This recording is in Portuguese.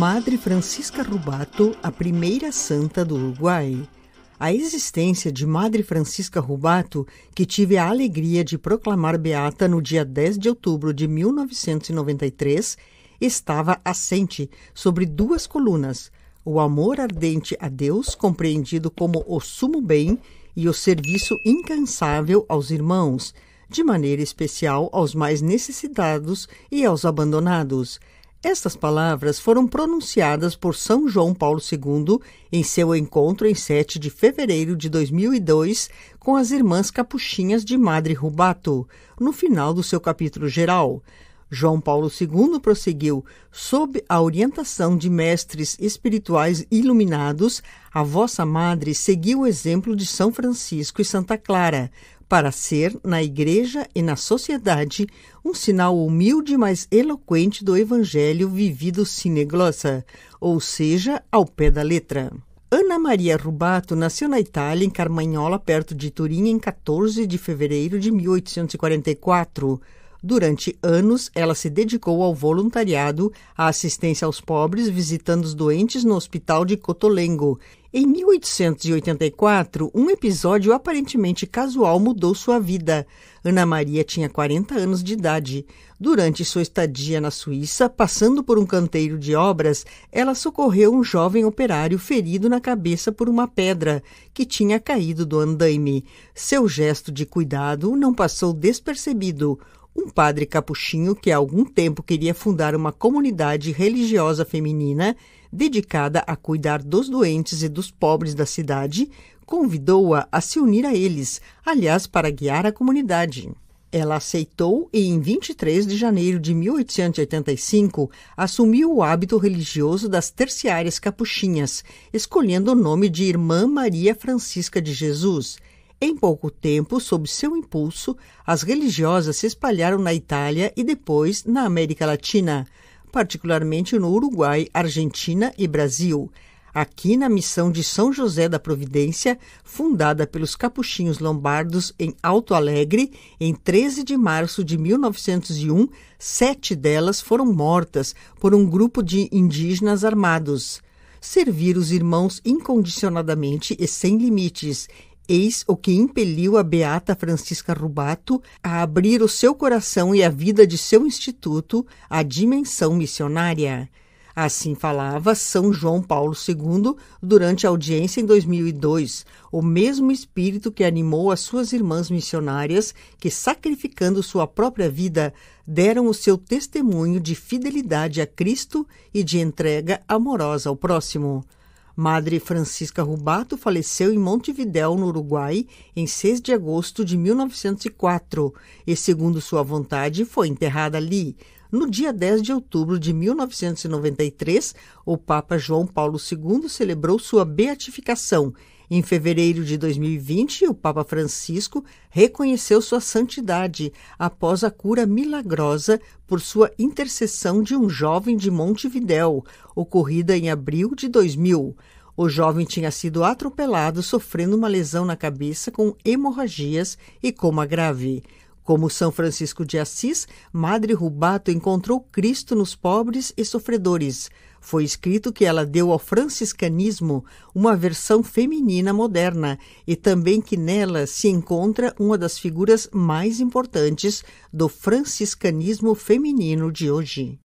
Madre Francisca Rubato, a primeira santa do Uruguai. A existência de Madre Francisca Rubato, que tive a alegria de proclamar beata no dia 10 de outubro de 1993, estava assente sobre duas colunas: o amor ardente a Deus, compreendido como o sumo bem, e o serviço incansável aos irmãos, de maneira especial aos mais necessitados e aos abandonados estas palavras foram pronunciadas por São João Paulo II em seu encontro em 7 de fevereiro de 2002 com as irmãs capuchinhas de Madre Rubato, no final do seu capítulo geral. João Paulo II prosseguiu: sob a orientação de mestres espirituais iluminados, a vossa madre seguiu o exemplo de São Francisco e Santa Clara, para ser, na Igreja e na sociedade, um sinal humilde, mas eloquente do Evangelho vivido sineglossa, ou seja, ao pé da letra. Ana Maria Rubato nasceu na Itália, em Carmagnola, perto de Turim, em 14 de fevereiro de 1844. Durante anos, ela se dedicou ao voluntariado, à assistência aos pobres, visitando os doentes no hospital de Cotolengo. Em 1884, um episódio aparentemente casual mudou sua vida. Ana Maria tinha 40 anos de idade. Durante sua estadia na Suíça, passando por um canteiro de obras, ela socorreu um jovem operário ferido na cabeça por uma pedra que tinha caído do andaime. Seu gesto de cuidado não passou despercebido um padre capuchinho que há algum tempo queria fundar uma comunidade religiosa feminina dedicada a cuidar dos doentes e dos pobres da cidade, convidou-a a se unir a eles, aliás, para guiar a comunidade. Ela aceitou e, em 23 de janeiro de 1885, assumiu o hábito religioso das terciárias capuchinhas, escolhendo o nome de Irmã Maria Francisca de Jesus – em pouco tempo, sob seu impulso, as religiosas se espalharam na Itália e depois na América Latina, particularmente no Uruguai, Argentina e Brasil. Aqui na missão de São José da Providência, fundada pelos capuchinhos lombardos em Alto Alegre, em 13 de março de 1901, sete delas foram mortas por um grupo de indígenas armados servir os irmãos incondicionadamente e sem limites, Eis o que impeliu a beata Francisca Rubato a abrir o seu coração e a vida de seu instituto à dimensão missionária. Assim falava São João Paulo II durante a audiência em 2002, o mesmo espírito que animou as suas irmãs missionárias que, sacrificando sua própria vida, deram o seu testemunho de fidelidade a Cristo e de entrega amorosa ao próximo. Madre Francisca Rubato faleceu em Montevidéu, no Uruguai, em 6 de agosto de 1904 e, segundo sua vontade, foi enterrada ali. No dia 10 de outubro de 1993, o Papa João Paulo II celebrou sua beatificação em fevereiro de 2020, o Papa Francisco reconheceu sua santidade após a cura milagrosa por sua intercessão de um jovem de Montevidéu, ocorrida em abril de 2000. O jovem tinha sido atropelado, sofrendo uma lesão na cabeça com hemorragias e coma grave. Como São Francisco de Assis, Madre Rubato encontrou Cristo nos pobres e sofredores. Foi escrito que ela deu ao franciscanismo uma versão feminina moderna e também que nela se encontra uma das figuras mais importantes do franciscanismo feminino de hoje.